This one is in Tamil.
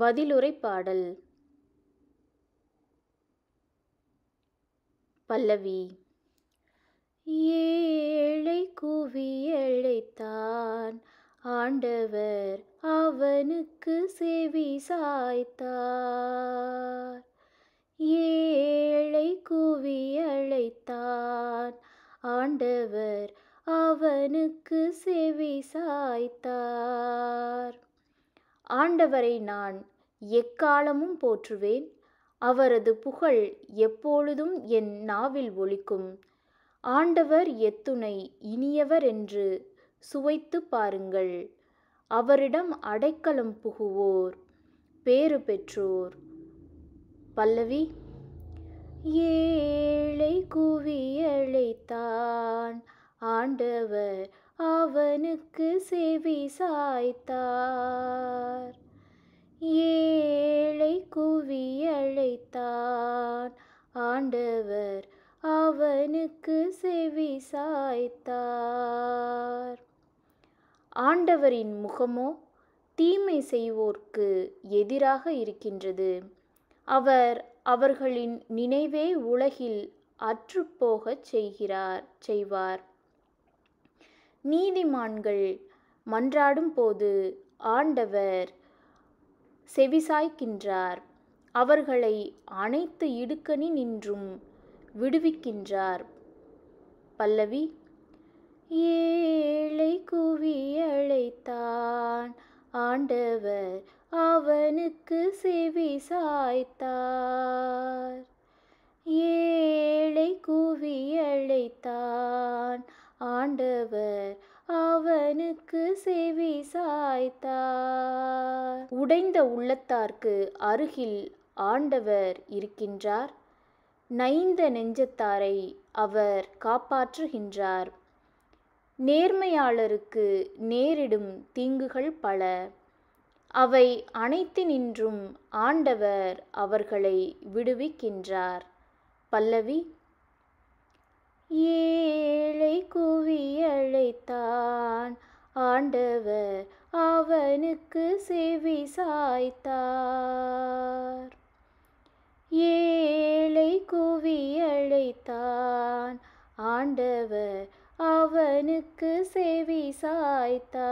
பதிலுரை பாடல் பல்லவி ஏழை அழைத்தான் ஆண்டவர் அவனுக்கு செவி சாய்த்தார் ஏழை அழைத்தான் ஆண்டவர் அவனுக்கு செவி சாய்த்தார் ஆண்டவரை நான் எக்காலமும் போற்றுவேன் அவரது புகழ் எப்பொழுதும் என் நாவில் ஒலிக்கும் ஆண்டவர் எத்துணை இனியவர் என்று சுவைத்து பாருங்கள் அவரிடம் அடைக்கலம் புகுவோர் பேறு பெற்றோர் பல்லவி ஏழை குவியழைத்தான் ஆண்டவர் அவனுக்கு செவி சாய்த்தார் ஏழை அழைத்தான் ஆண்டவர் அவனுக்கு செவி சாய்த்தார் ஆண்டவரின் முகமோ தீமை செய்வோர்க்கு எதிராக இருக்கின்றது அவர் அவர்களின் நினைவே உலகில் அற்றுப்போகச் செய்கிறார் செய்வார் நீதிமான்கள் மன்றாடும் போது ஆண்டவர் செவிசாய்க்கின்றார் அவர்களை அனைத்து இடுக்கணி நின்றும் விடுவிக்கின்றார் பல்லவி ஏழை குவி அழைத்தான் ஆண்டவர் அவனுக்கு செவி சாய்த்தான் ஆண்டவர் அவனுக்கு செவி சாய்த்தார் உடைந்த உள்ளத்தார்க்கு அருகில் ஆண்டவர் இருக்கின்றார் நைந்த நெஞ்சத்தாரை அவர் காப்பாற்றுகின்றார் நேர்மையாளருக்கு நேரிடும் தீங்குகள் பல அவை அனைத்தினின்றும் ஆண்டவர் அவர்களை விடுவிக்கின்றார் பல்லவி ஏழை குவியழைத்தான் ஆண்டவர் அவனுக்கு செவி சாய்த்தார் ஏழை குவியழைத்தான் ஆண்டவர் அவனுக்கு செவி சாய்த்தார்